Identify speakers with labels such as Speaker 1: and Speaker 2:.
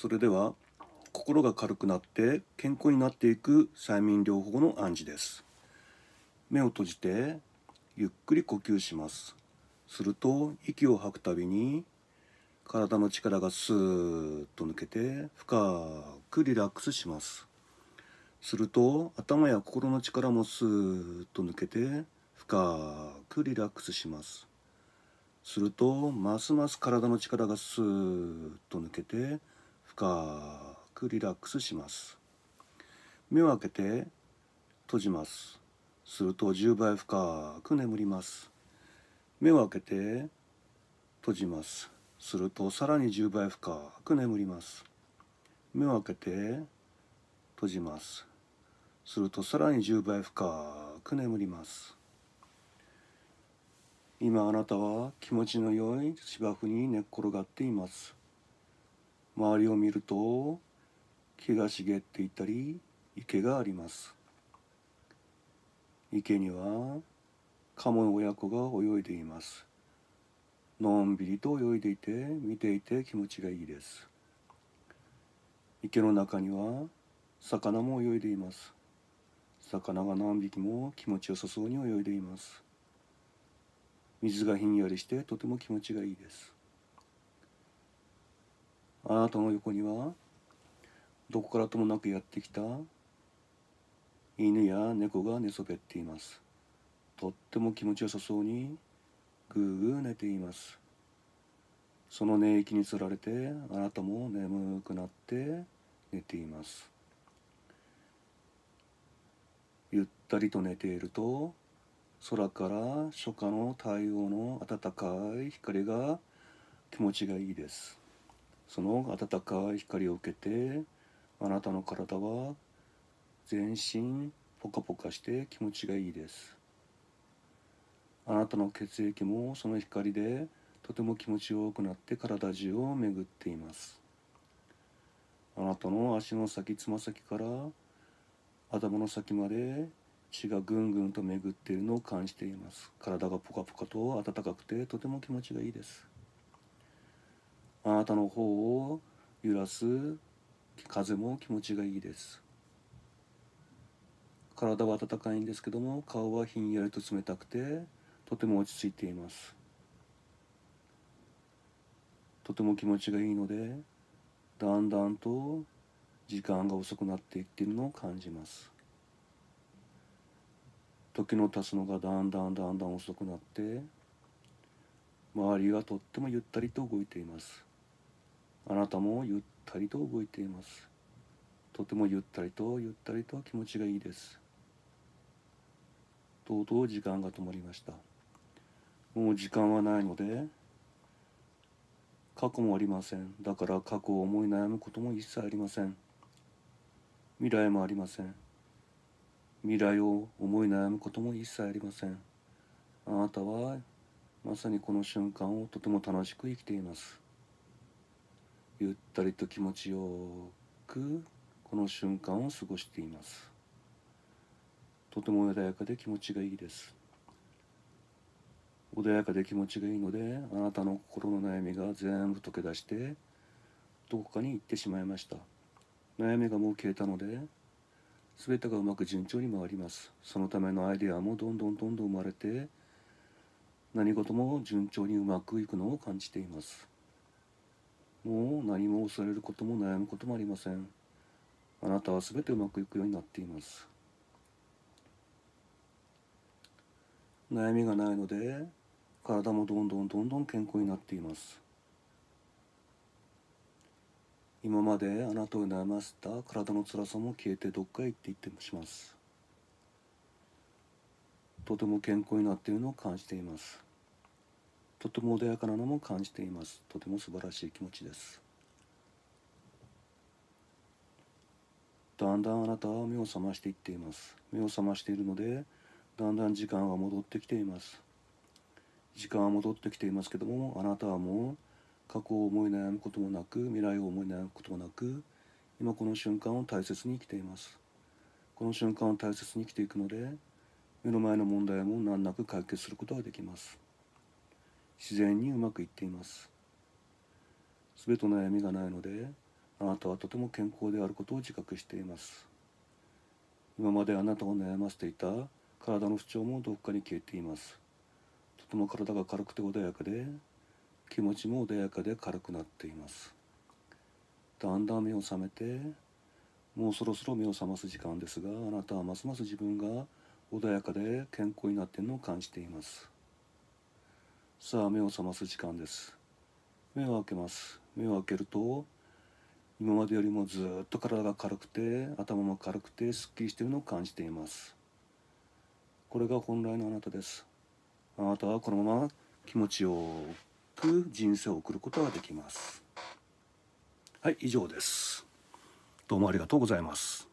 Speaker 1: それでは心が軽くなって健康になっていく催眠療法の暗示です目を閉じてゆっくり呼吸しますすると息を吐くたびに体の力がスーッと抜けて深くリラックスしますすると頭や心の力もスーッと抜けて深くリラックスしますするとますます体の力がスーッと抜けて深くリラックスします目を開けて閉じますすると10倍深く眠ります目を開けて閉じますするとさらに10倍深く眠ります目を開けて閉じますするとさらに10倍深く眠ります今あなたは気持ちの良い芝生に寝っ転がっています周りを見ると木が茂っていたり池があります池にはカモの親子が泳いでいますのんびりと泳いでいて見ていて気持ちがいいです池の中には魚も泳いでいます魚が何匹も気持ちよさそうに泳いでいます水がひんやりしてとても気持ちがいいですあなたの横にはどこからともなくやってきた犬や猫が寝そべっていますとっても気持ちよさそうにぐーぐー寝ていますその寝息につられてあなたも眠くなって寝ていますゆったりと寝ていると空から初夏の太陽の暖かい光が気持ちがいいですその暖かい光を受けてあなたの体は全身ポカポカして気持ちがいいですあなたの血液もその光でとても気持ちよくなって体中を巡っていますあなたの足の先つま先から頭の先まで血がぐんぐんと巡っているのを感じています体がポカポカと暖かくてとても気持ちがいいですあなたの方を揺らす風も気持ちがいいです体は温かいんですけども顔はひんやりと冷たくてとても落ち着いていますとても気持ちがいいのでだんだんと時間が遅くなっていっているのを感じます時の経つのがだんだんだんだん遅くなって周りはとってもゆったりと動いていますあなたもゆったりと動いていますとてもゆったりとゆったりと気持ちがいいですとうとう時間が止まりましたもう時間はないので過去もありませんだから過去を思い悩むことも一切ありません未来もありません未来を思い悩むことも一切ありませんあなたはまさにこの瞬間をとても楽しく生きていますゆったりと気持ちよくこの瞬間を過ごしていますとても穏やかで気持ちがいいです穏やかで気持ちがいいのであなたの心の悩みが全部溶け出してどこかに行ってしまいました悩みがもう消えたので全てがうまく順調に回りますそのためのアイデアもどんどんどんどん生まれて何事も順調にうまくいくのを感じていますもう何も恐れることも悩むこともありませんあなたはすべてうまくいくようになっています悩みがないので体もどんどんどんどん健康になっています今まであなたを悩ませた体の辛さも消えてどっかへ行っていってもしますとても健康になっているのを感じていますとても穏やかなのも感じていますとても素晴らしい気持ちですだんだんあなたは目を覚ましていっています目を覚ましているのでだんだん時間は戻ってきています時間は戻ってきていますけどもあなたはもう過去を思い悩むこともなく未来を思い悩むこともなく今この瞬間を大切に生きていますこの瞬間を大切に生きていくので目の前の問題も難なく解決することができます自然にうまくいっています全ての悩みがないのであなたはとても健康であることを自覚しています今まであなたを悩ませていた体の不調もどっかに消えていますとても体が軽くて穏やかで気持ちも穏やかで軽くなっていますだんだん目を覚めてもうそろそろ目を覚ます時間ですがあなたはますます自分が穏やかで健康になっているのを感じていますさあ目を覚ます時間です目を開けます目を開けると今までよりもずっと体が軽くて頭も軽くてすっきりしているのを感じていますこれが本来のあなたですあなたはこのまま気持ちよく人生を送ることができますはい以上ですどうもありがとうございます